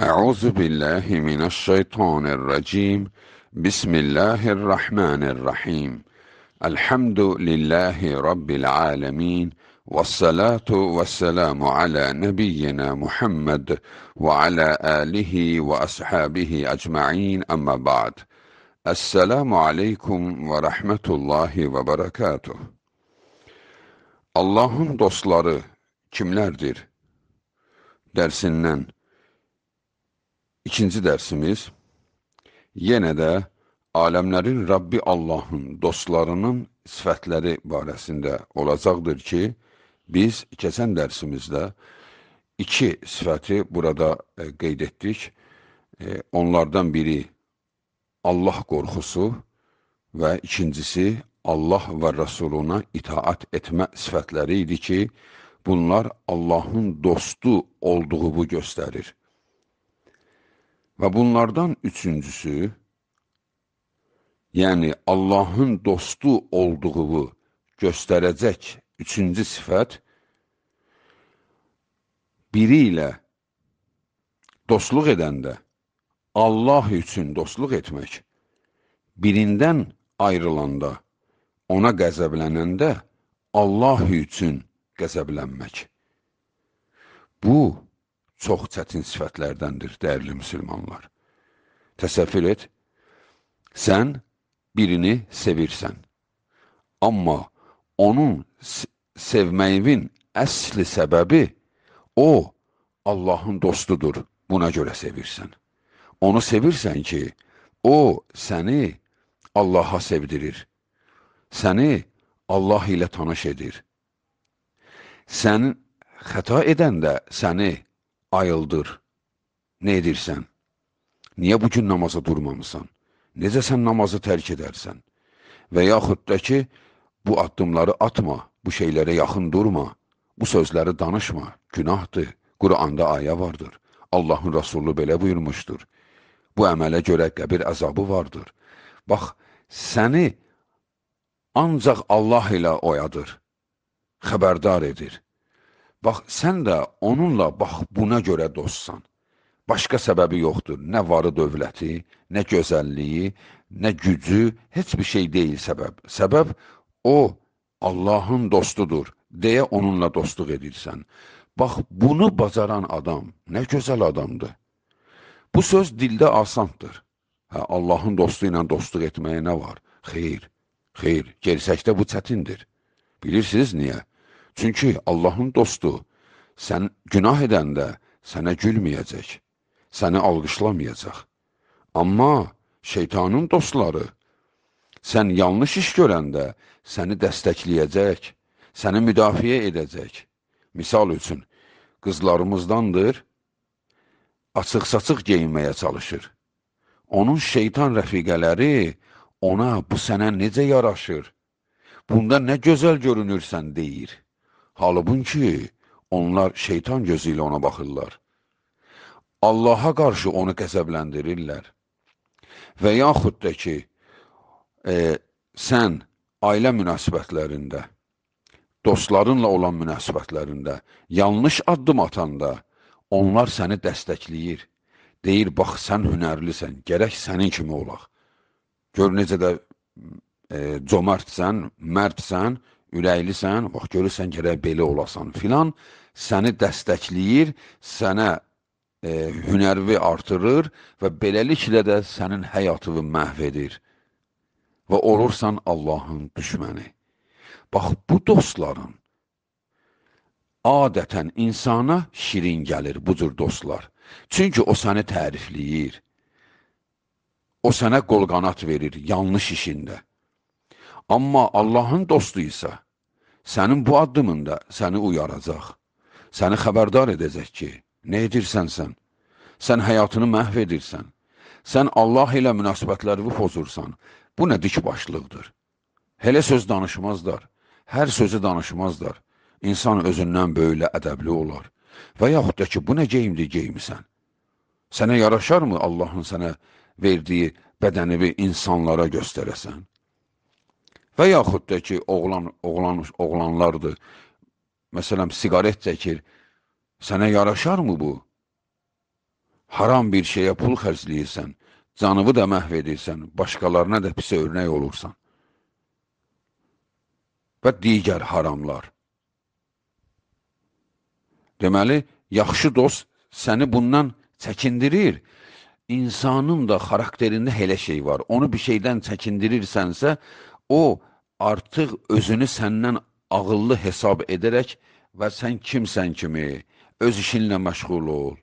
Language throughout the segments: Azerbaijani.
أعوذ بالله من الشيطان الرجيم بسم الله الرحمن الرحيم الحمد لله رب العالمين والصلاة والسلام على نبينا محمد وعلى آله وأصحابه أجمعين أما بعد السلام عليكم ورحمة الله وبركاته Allah'ın dostları kimlerdir? Dersinden İkinci dərsimiz yenə də aləmlərin Rabbi Allahın dostlarının sifətləri barəsində olacaqdır ki, biz keçən dərsimizdə iki sifəti burada e, qeyd etdik. E, onlardan biri Allah qorxusu və ikincisi Allah və Rəsuluna itaat etmə sifətləri idi ki, bunlar Allahın dostu olduğu bu göstərir. Və bunlardan üçüncüsü, yəni Allahın dostu olduğu göstərəcək üçüncü sifət, biri ilə dostluq edəndə Allah üçün dostluq etmək, birindən ayrılanda, ona qəzəblənəndə Allah üçün qəzəblənmək. Bu, çox çətin sifətlərdəndir, dəyərli müsəlmanlar. Təsəvvür et, sən birini sevirsən, amma onun sevməyimin əsli səbəbi o, Allahın dostudur, buna görə sevirsən. Onu sevirsən ki, o səni Allaha sevdirir, səni Allah ilə tanış edir. Sən xəta edən də səni ayıldır. Nə edirsən? Niyə bu gün namaza durmamısan? Necə sən namazı tərk edərsən? Və yaxud da ki, bu addımları atma, bu şeylərə yaxın durma, bu sözləri danışma, günahdır. Quranda ayə vardır. Allahın Rasulü belə buyurmuşdur. Bu əmələ görə qəbir əzabı vardır. Bax, səni ancaq Allah ilə oyadır, xəbərdar edir. Bax, sən də onunla bax buna görə dostsan. Başqa səbəbi yoxdur. Nə varı dövləti, nə gözəlliyi, nə gücü, heç bir şey deyil səbəb. Səbəb o Allahın dostudur deyə onunla dostluq edirsən. Bax, bunu bacaran adam nə gözəl adamdır. Bu söz dildə asandır. Hə, Allahın dostu ilə dostluq etməyə nə var? Xeyr, xeyr, gerisəkdə bu çətindir. Bilirsiniz niyə? Çünki Allahın dostu sən günah edəndə sənə gülməyəcək, səni alqışlamayacaq. Amma şeytanın dostları sən yanlış iş görəndə səni dəstəkləyəcək, səni müdafiə edəcək. Misal üçün, qızlarımızdandır, açıq-saçıq geyinməyə çalışır. Onun şeytan rəfiqələri ona bu sənə necə yaraşır, bunda nə gözəl görünürsən deyir. Halbuki, onlar şeytan gözü ilə ona baxırlar. Allaha qarşı onu qəzəbləndirirlər. Və yaxud da ki, e, sən ailə münasibətlərində, dostlarınla olan münasibətlərində, yanlış addım atanda onlar səni dəstəkləyir. Deyir, bax, sən hünərlisən, gərək sənin kimi olaq. Gör necə də e, comartsən, mərdsən, ürəklisən, bax görürsən gərək belə olasan filan, səni dəstəkləyir, sənə e, hünərvi artırır və beləliklə də sənin həyatını məhv edir və olursan Allahın düşməni. Bax, bu dostların adətən insana şirin gəlir bu cür dostlar. Çünki o səni tərifləyir. O sənə qolqanat verir yanlış işində. Amma Allahın dostu isə sənin bu addımında səni uyaracaq, səni xəbərdar edəcək ki, nə edirsən sən? Sən həyatını məhv edirsən, sən Allah ilə münasibətlərini pozursan, bu nə dikbaşlıqdır? Elə söz danışmazlar, hər sözü danışmazlar. İnsan özündən böyülə ədəbli olar və yaxud da ki, bu nə geyimdir geyimsən? Sənə yaraşarmı Allahın sənə verdiyi bədənini insanlara göstərəsən? Və yaxud da ki, oğlan, oğlan, oğlanlardır. Məsələn, siqaret çəkir. Sənə yaraşarmı bu? Haram bir şeyə pul xərcləyirsən, canıvı da məhv edirsən, başqalarına da pis örnək olursan. Və digər haramlar. Deməli, yaxşı dost səni bundan çəkindirir. İnsanın da xarakterində elə şey var. Onu bir şeydən çəkindirirsənsə, o artıq özünü səndən ağıllı hesab edərək və sən kimsən kimi, öz işinlə məşğul ol.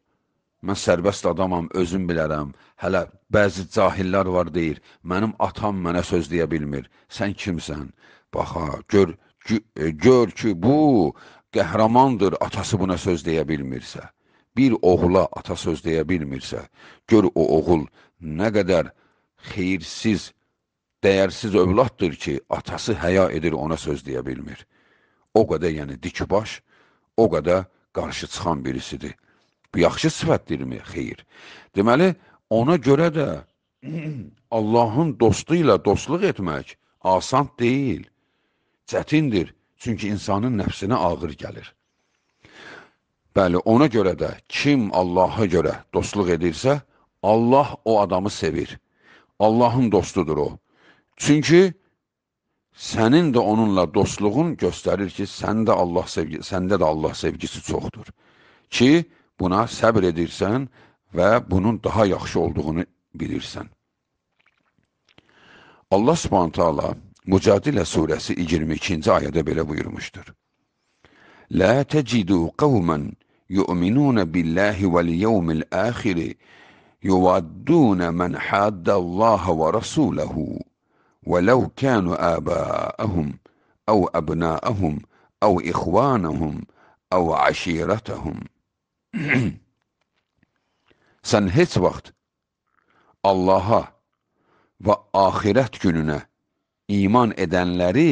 Mən sərbəst adamam, özüm bilərəm. Hələ bəzi cahillər var deyir, mənim atam mənə söz deyə bilmir. Sən kimsən? Baxa, gör, e, gör ki, bu qəhrəmandır atası buna söz deyə bilmirsə. Bir oğula ata söz deyə bilmirsə, gör o oğul nə qədər xeyirsiz, dəyərsiz övladdır ki, atası həya edir, ona söz deyə bilmir. O qədər yəni dikbaş, o qədər qarşı çıxan birisidir. Bu yaxşı sifətdirmi? Xeyr. Deməli, ona görə də Allahın dostu ilə dostluq etmək asan deyil, çətindir. Çünki insanın nəfsinə ağır gəlir. Bəli, ona görə də kim Allaha görə dostluq edirsə, Allah o adamı sevir. Allahın dostudur o. Çünki sənin də onunla dostluğun göstərir ki, səndə Allah sevgi, səndə də Allah sevgisi çoxdur. Ki, buna səbr edirsən və bunun daha yaxşı olduğunu bilirsən. Allah Subhanahu taala Mücadilə surəsi 22-ci ayədə belə buyurmuşdur. La tecidu qawman yu'minuna billahi vel yevmil axir yuvadduna men haddallaha ve rasulahu ولو كانوا آباءهم أو أبناءهم أو إخوانهم أو aşiretahum. Sən heç vaxt Allaha və axirət gününə iman edənləri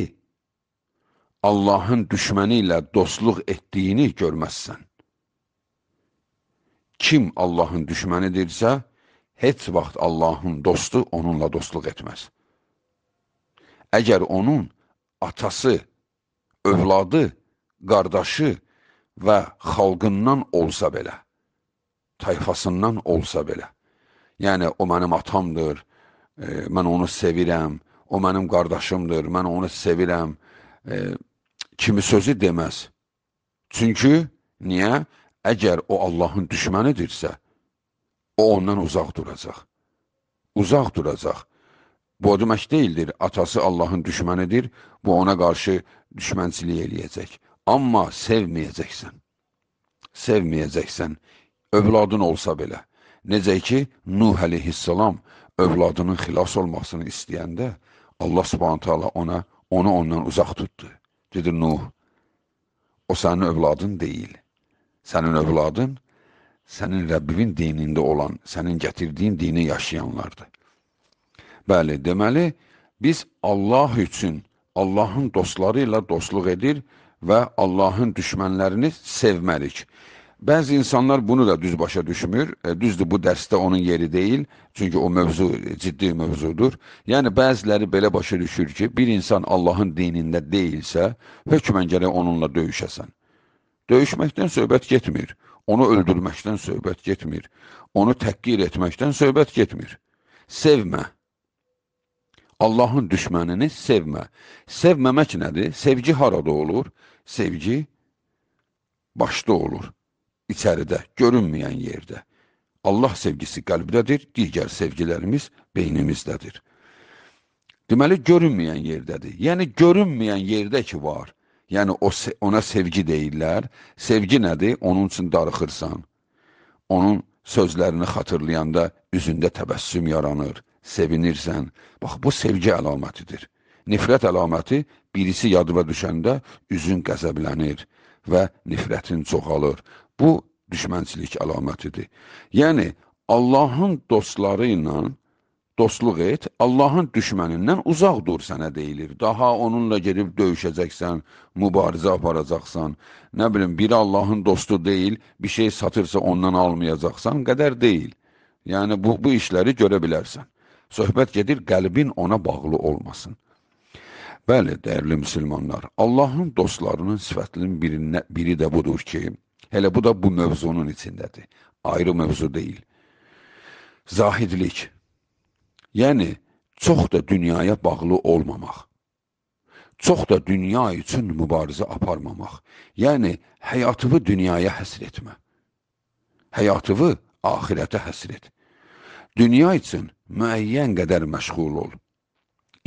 Allahın düşməni ilə dostluq etdiyini görməzsən. Kim Allahın düşmənidirsə, heç vaxt Allahın dostu onunla dostluq etməz. Əgər onun atası, övladı, qardaşı və xalqından olsa belə, tayfasından olsa belə, yəni o mənim atamdır, e, mən onu sevirəm, o mənim qardaşımdır, mən onu sevirəm, e, kimi sözü deməz. Çünki niyə? Əgər o Allahın düşmənidirsə, o ondan uzaq duracaq. Uzaq duracaq. Bu o demək deyildir, atası Allahın düşmənidir, bu ona qarşı düşmənçilik eləyəcək. Amma sevməyəcəksən. Sevməyəcəksən, övladın olsa belə. Necə ki, Nuh əleyhissalam övladının xilas olmasını istəyəndə Allah subhanətə ala ona, onu ondan uzaq tutdu. Dedi, Nuh, o sənin övladın deyil. Sənin övladın, sənin Rəbbivin dinində olan, sənin gətirdiyin dini yaşayanlardır. Bəli, deməli, biz Allah üçün Allahın dostları ilə dostluq edir və Allahın düşmənlərini sevmərik. Bəzi insanlar bunu da düz başa düşmür. E, düzdür, bu dərsdə onun yeri deyil. Çünki o mövzu e, ciddi mövzudur. Yəni, bəziləri belə başa düşür ki, bir insan Allahın dinində deyilsə, hökmən gərək onunla döyüşəsən. Döyüşməkdən söhbət getmir. Onu öldürməkdən söhbət getmir. Onu təhqir etməkdən söhbət getmir. Sevmə. Allahın düşmənini sevmə. Sevməmək nədir? Sevgi harada olur? Sevgi başda olur, içəridə, görünməyən yerdə. Allah sevgisi qəlbdədir, digər sevgilərimiz beynimizdədir. Deməli, görünməyən yerdədir. Yəni, görünməyən yerdə ki var. Yəni, o, ona sevgi deyirlər. Sevgi nədir? Onun üçün darıxırsan. Onun sözlərini xatırlayanda üzündə təbəssüm yaranır sevinirsən. Bax, bu sevgi əlamətidir. Nifrət əlaməti birisi yadıma düşəndə üzün qəzəblənir və nifrətin çoxalır. Bu, düşmənçilik əlamətidir. Yəni, Allahın dostları ilə dostluq et, Allahın düşmənindən uzaq dur sənə deyilir. Daha onunla gedib döyüşəcəksən, mübarizə aparacaqsan. Nə bilim, biri Allahın dostu deyil, bir şey satırsa ondan almayacaqsan, qədər deyil. Yəni bu, bu işləri görə bilərsən. Söhbət gedir qəlbin ona bağlı olmasın. Bəli, dəyərli müsəlmanlar, Allahın dostlarının sifətinin birinə, biri də budur ki, elə bu da bu mövzunun içindədir. Ayrı mövzu deyil. Zahidlik. Yəni çox da dünyaya bağlı olmamaq. Çox da dünya üçün mübarizə aparmamaq. Yəni həyatını dünyaya həsr etmə. Həyatını axirətə həsr et. Dünya üçün müəyyən qədər məşğul ol.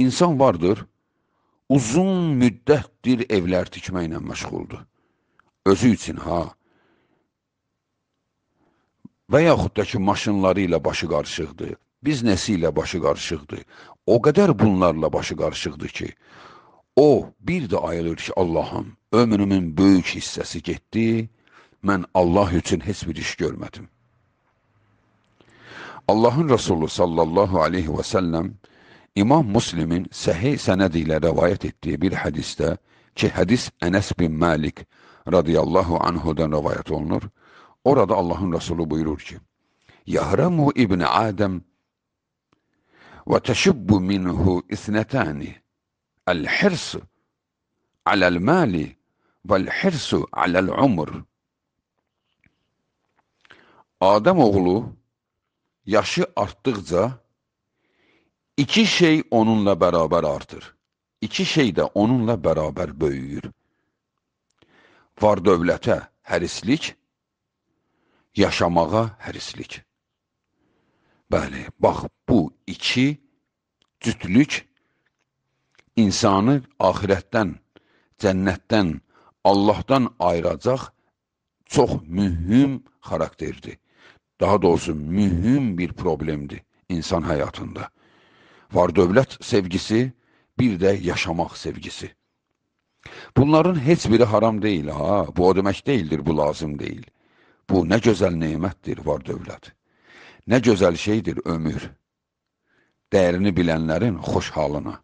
İnsan vardır, uzun müddətdir evlər tikməklə məşğuldur. Özü üçün ha. Və yaxud da ki, maşınları ilə başı qarışıqdır, biznesi ilə başı qarışıqdır. O qədər bunlarla başı qarışıqdır ki, o bir də ayılır ki, Allahım, ömrümün böyük hissəsi getdi, mən Allah üçün heç bir iş görmədim. Allah'ın Resulü sallallahu aleyhi ve sellem İmam Müslim'in sahih senediyle rivayet ettiği bir hadiste ki hadis Enes bin Malik radıyallahu anhu'dan rivayet olunur. Orada Allah'ın Resulü buyurur ki Yahremu İbni Adem ve teşibbu minhu isnetani el hirsu alel mali vel hirsu alel umr Adem oğlu yaşı artdıqca iki şey onunla bərabər artır. İki şey də onunla bərabər böyüyür. Var dövlətə hərislik, yaşamağa hərislik. Bəli, bax bu iki cütlük insanı axirətdən, cənnətdən, Allahdan ayıracaq çox mühüm xarakterdir daha doğrusu mühüm bir problemdir insan həyatında. Var dövlət sevgisi, bir də yaşamaq sevgisi. Bunların heç biri haram deyil ha, bu o demək deyildir, bu lazım deyil. Bu nə gözəl neymətdir var dövlət. Nə gözəl şeydir ömür. Dəyərini bilənlərin xoş halına.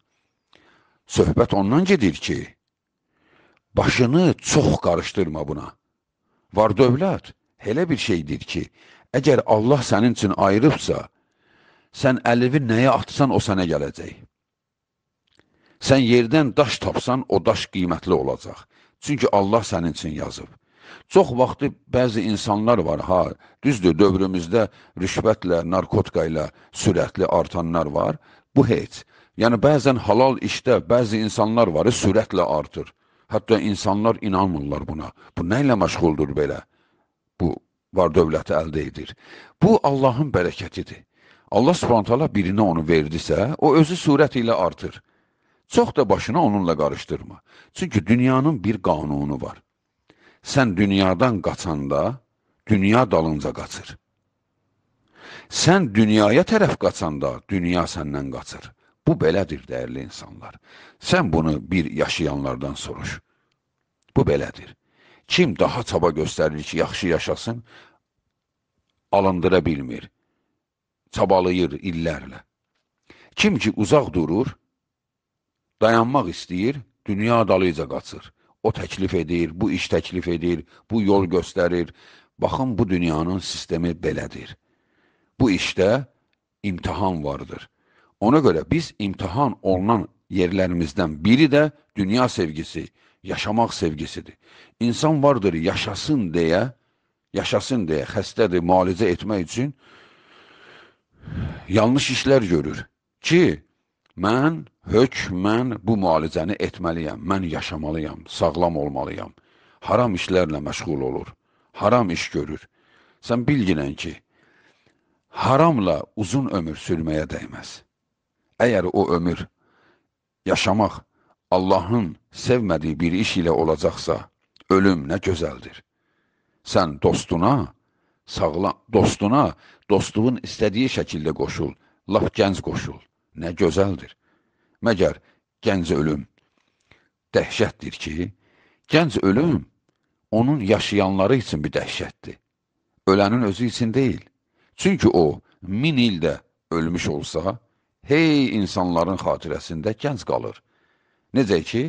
Söhbət ondan gedir ki, başını çox qarışdırma buna. Var dövlət elə bir şeydir ki, Əgər Allah sənin üçün ayırıbsa, sən əlivi nəyə atsan, o sənə gələcək. Sən yerdən daş tapsan, o daş qiymətli olacaq. Çünki Allah sənin üçün yazıb. Çox vaxtı bəzi insanlar var, ha, düzdür, dövrümüzdə rüşvətlə, narkotika ilə sürətli artanlar var. Bu heç. Yəni, bəzən halal işdə bəzi insanlar var, sürətlə artır. Hətta insanlar inanmırlar buna. Bu nə ilə məşğuldur belə? Bu, var-dövləti əldə edir. Bu Allahın bərəkətidir. Allah Subhanahu birinə onu verdisə, o özü sürət ilə artır. Çox da başına onunla qarışdırma. Çünki dünyanın bir qanunu var. Sən dünyadan qaçanda dünya dalınca qaçır. Sən dünyaya tərəf qaçanda dünya səndən qaçır. Bu belədir, dəyərli insanlar. Sən bunu bir yaşayanlardan soruş. Bu belədir. Kim daha çaba göstərir ki, yaxşı yaşasın, alındıra bilmir, çabalayır illərlə. Kim ki uzaq durur, dayanmaq istəyir, dünya dalıca qaçır. O təklif edir, bu iş təklif edir, bu yol göstərir. Baxın, bu dünyanın sistemi belədir. Bu işdə imtihan vardır. Ona görə biz imtihan olunan yerlərimizdən biri də dünya sevgisi, yaşamaq sevgisidir. İnsan vardır yaşasın deyə, yaşasın deyə xəstədir müalicə etmək üçün yanlış işlər görür ki, mən hökmən bu müalicəni etməliyəm, mən yaşamalıyam, sağlam olmalıyam. Haram işlərlə məşğul olur, haram iş görür. Sən bilginən ki, haramla uzun ömür sürməyə dəyməz. Əgər o ömür yaşamaq Allahın sevmədiyi bir iş ilə olacaqsa, ölüm nə gözəldir. Sən dostuna, sağla, dostuna, dostluğun istədiyi şəkildə qoşul, laf gənc qoşul. Nə gözəldir. Məgər gənc ölüm dəhşətdir ki, gənc ölüm onun yaşayanları üçün bir dəhşətdir. Ölənin özü üçün deyil. Çünki o, min ildə ölmüş olsa, hey insanların xatirəsində gənc qalır. Necə ki,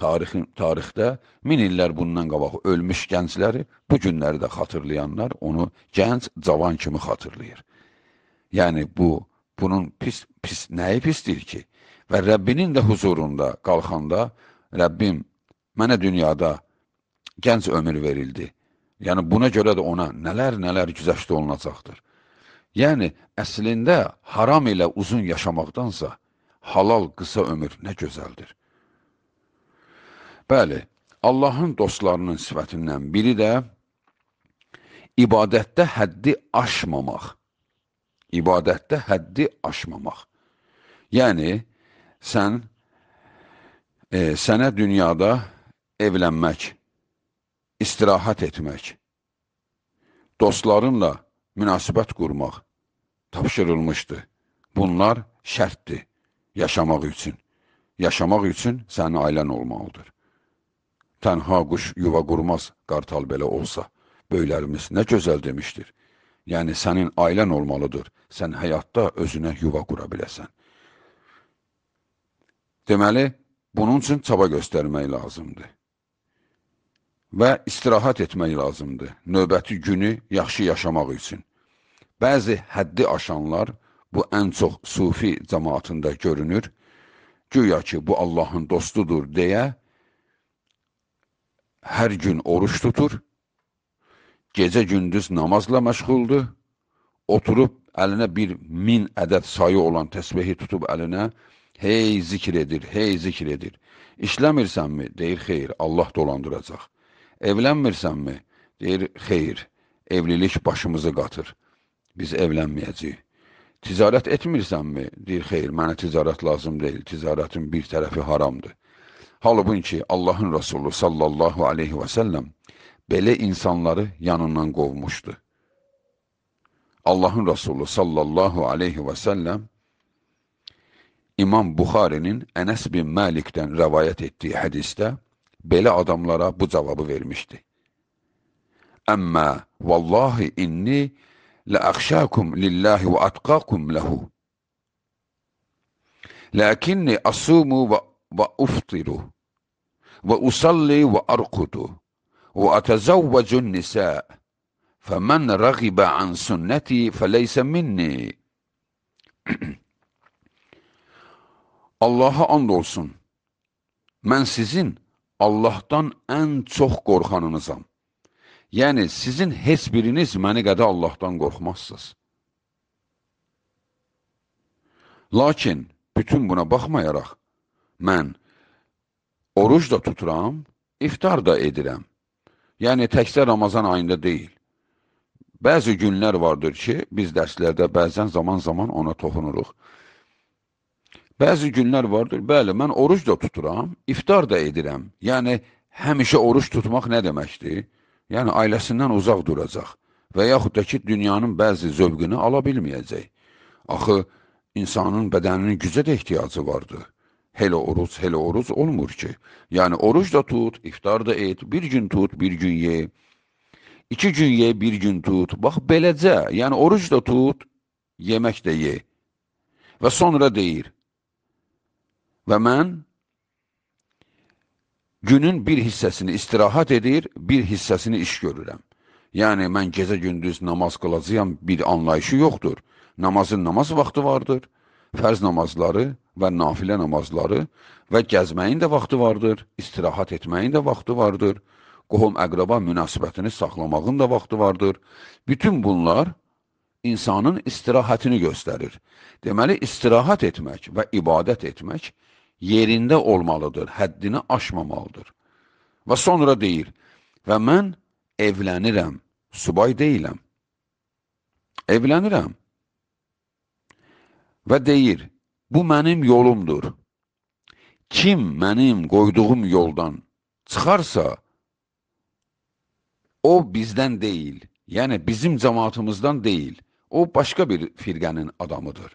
tarixin, tarixdə min illər bundan qabaq ölmüş gəncləri, bu günləri də xatırlayanlar onu gənc, cavan kimi xatırlayır. Yəni, bu, bunun pis, pis, nəyi pisdir ki? Və Rəbbinin də huzurunda, qalxanda, Rəbbim, mənə dünyada gənc ömür verildi. Yəni, buna görə də ona nələr-nələr güzəşdə olunacaqdır. Yəni, əslində, haram ilə uzun yaşamaqdansa, halal qısa ömür nə gözəldir. Bəli, Allahın dostlarının sifətindən biri də ibadətdə həddi aşmamaq. İbadətdə həddi aşmamaq. Yəni, sən e, sənə dünyada evlənmək, istirahat etmək, dostlarınla münasibət qurmaq tapşırılmışdı. Bunlar şərtdir yaşamaq üçün. Yaşamaq üçün sənin ailən olmalıdır. Tənha quş yuva qurmaz qartal belə olsa. Böylərimiz nə gözəl demişdir. Yəni sənin ailən olmalıdır. Sən həyatda özünə yuva qura biləsən. Deməli, bunun üçün çaba göstərmək lazımdır. Və istirahat etmək lazımdır. Növbəti günü yaxşı yaşamaq üçün. Bəzi həddi aşanlar, bu ən çox sufi cəmaatında görünür, güya ki, bu Allahın dostudur deyə hər gün oruç tutur, gecə gündüz namazla məşğuldur, oturub əlinə bir min ədəd sayı olan təsbehi tutub əlinə, hey zikir edir, hey zikir edir. İşləmirsənmi? Deyir, xeyr, Allah dolandıracaq. Evlənmirsənmi? Deyir, xeyr, evlilik başımızı qatır, biz evlənməyəcəyik. Ticarət etmirsənmi? Deyir, xeyr, mənə ticarət lazım deyil, ticarətin bir tərəfi haramdır. Halbuki ki Allah'ın Resulü sallallahu aleyhi ve sellem belə insanları yanından kovmuştu. Allah'ın Resulü sallallahu aleyhi ve sellem İmam Buxarinin enes bin Malik'ten rəvayət ettiği hadiste belə adamlara bu cevabı vermişti. Ama vallahi inni لأخشاكم لله lehu. له asumu أصوم وأفطر وأصلي وأرقد وأتزوج النساء فمن رغب عن سنتي فليس مني Allaha and olsun, mən sizin Allahdan ən çox qorxanınızam. Yəni, sizin heç biriniz məni qədə Allahdan qorxmazsınız. Lakin, bütün buna baxmayaraq, mən oruc da tuturam, iftar da edirəm. Yəni, təkcə Ramazan ayında deyil. Bəzi günlər vardır ki, biz dərslərdə bəzən zaman-zaman ona toxunuruq. Bəzi günlər vardır, bəli, mən oruc da tuturam, iftar da edirəm. Yəni, həmişə oruc tutmaq nə deməkdir? Yəni, ailəsindən uzaq duracaq və yaxud da ki, dünyanın bəzi zövqünü ala bilməyəcək. Axı, insanın bədəninin gücə də ehtiyacı vardır. Hele oruç, hele oruç olmur ki. Yani oruç da tut, iftar da et, bir gün tut, bir gün ye. İki gün ye, bir gün tut. Bax, beləcə, yəni oruc da tut, yemək də ye. Və sonra deyir, və mən günün bir hissəsini istirahat edir, bir hissəsini iş görürəm. Yəni, mən gecə gündüz namaz qılacaqam bir anlayışı yoxdur. Namazın namaz vaxtı vardır fərz namazları və nafilə namazları və gəzməyin də vaxtı vardır, istirahət etməyin də vaxtı vardır, qohum-əqraba münasibətini saxlamağın da vaxtı vardır. Bütün bunlar insanın istirahətini göstərir. Deməli, istirahət etmək və ibadət etmək yerində olmalıdır, həddini aşmamalıdır. Və sonra deyir, və mən evlənirəm, subay deyiləm. Evlənirəm və deyir, bu mənim yolumdur. Kim mənim qoyduğum yoldan çıxarsa, o bizdən deyil, yəni bizim cəmatımızdan deyil, o başqa bir firqənin adamıdır.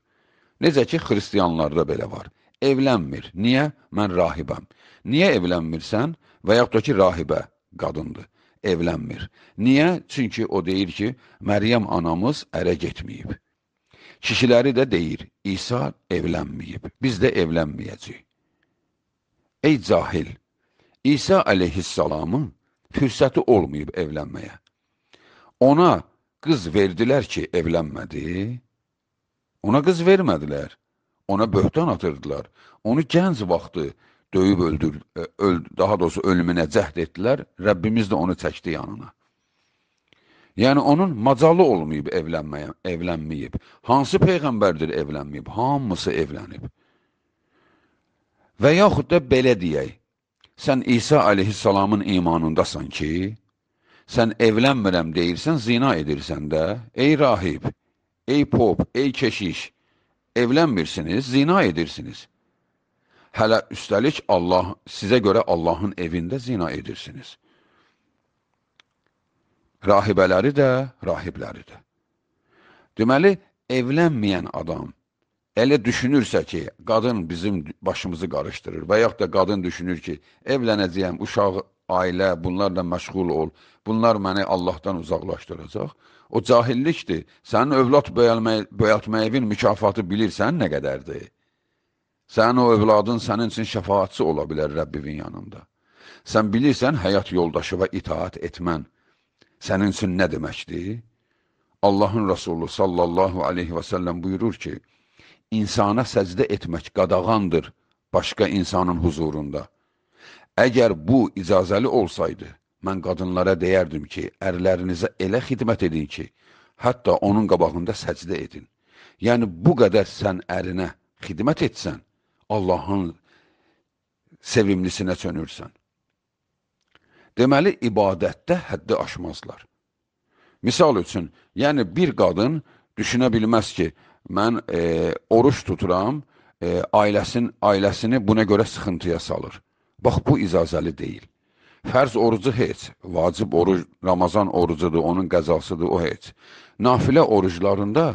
Necə ki, xristiyanlarda belə var. Evlənmir. Niyə? Mən rahibəm. Niyə evlənmirsən? Və yaxud da ki, rahibə qadındır. Evlənmir. Niyə? Çünki o deyir ki, Məryəm anamız ərə getməyib kişiləri də deyir, İsa evlənməyib, biz də evlənməyəcəyik. Ey cahil, İsa əleyhissalamın fürsəti olmayıb evlənməyə. Ona qız verdilər ki, evlənmədi. Ona qız vermədilər. Ona böhtan atırdılar. Onu gənc vaxtı döyüb öldür, öl, daha doğrusu ölümünə cəhd etdilər. Rəbbimiz də onu çəkdi yanına. Yəni onun macalı olmayıb evlənməyə, evlənməyib. Hansı peyğəmbərdir evlənməyib? Hamısı evlənib. Və yaxud da belə deyək, sən İsa aleyhissalamın imanındasan ki, sən evlənmirəm deyirsən, zina edirsən də, ey rahib, ey pop, ey keşiş, evlənmirsiniz, zina edirsiniz. Hələ üstəlik Allah, sizə görə Allahın evində zina edirsiniz. Rahibələri də, rahibləri də. Deməli, evlənməyən adam elə düşünürsə ki, qadın bizim başımızı qarışdırır və yaxud da qadın düşünür ki, evlənəcəyəm, uşaq, ailə, bunlarla məşğul ol, bunlar məni Allahdan uzaqlaşdıracaq. O cahillikdir. Sənin övlad böyəltmə evin mükafatı bilirsən nə qədərdir? Sənin o övladın sənin üçün şəfaatçı ola bilər Rəbbivin yanında. Sən bilirsən həyat yoldaşı və itaat etmən sənin üçün nə deməkdir? Allahın Rasulü sallallahu aleyhi və səlləm buyurur ki, insana səcdə etmək qadağandır başqa insanın huzurunda. Əgər bu icazəli olsaydı, mən qadınlara deyərdim ki, ərlərinizə elə xidmət edin ki, hətta onun qabağında səcdə edin. Yəni, bu qədər sən ərinə xidmət etsən, Allahın sevimlisinə çönürsən deməli, ibadətdə həddi aşmazlar. Misal üçün, yəni bir qadın düşünə bilməz ki, mən e, oruç tuturam, e, ailəsin, ailəsini buna görə sıxıntıya salır. Bax, bu icazəli deyil. Fərz orucu heç, vacib oruc, Ramazan orucudur, onun qəzasıdır, o heç. Nafilə oruclarında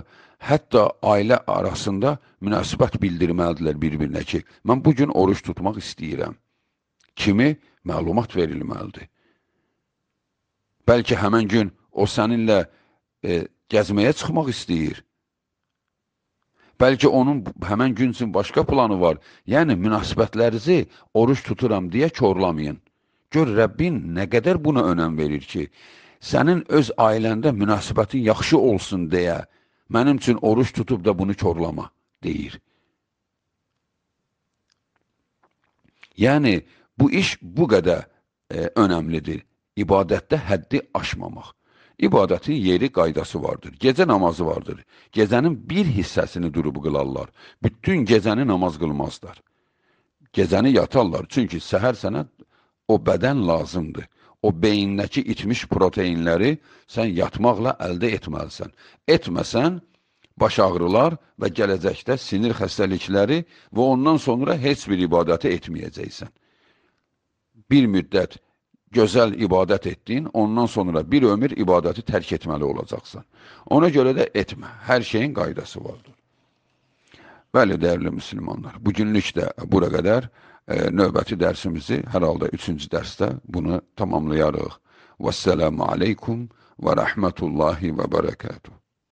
hətta ailə arasında münasibət bildirməlidirlər bir-birinə ki, mən bugün oruç tutmaq istəyirəm kimi məlumat verilməlidir. Bəlkə həmən gün o səninlə e, gəzməyə çıxmaq istəyir. Bəlkə onun həmən gün üçün başqa planı var. Yəni, münasibətlərinizi oruç tuturam deyə korlamayın. Gör, Rəbbin nə qədər buna önəm verir ki, sənin öz ailəndə münasibətin yaxşı olsun deyə mənim üçün oruç tutub da bunu korlama, deyir. Yəni, Bu iş bu qədər e, önəmlidir. İbadətdə həddi aşmamaq. İbadətin yeri qaydası vardır. Gecə namazı vardır. Gecənin bir hissəsini durub qılarlar. Bütün gecəni namaz qılmazlar. Gecəni yatarlar. Çünki səhər sənə o bədən lazımdır. O beyindəki itmiş proteinləri sən yatmaqla əldə etməlisən. Etməsən, baş ağrılar və gələcəkdə sinir xəstəlikləri və ondan sonra heç bir ibadəti etməyəcəksən bir müddət gözəl ibadət etdin, ondan sonra bir ömür ibadəti tərk etməli olacaqsan. Ona görə də etmə, hər şeyin qaydası vardır. Bəli, dəyərli müsəlmanlar, bugünlük də bura qədər e, növbəti dərsimizi hər halda üçüncü dərsdə bunu tamamlayarıq. Vəssalamu aleykum və rəhmətullahi və bərəkətuhu.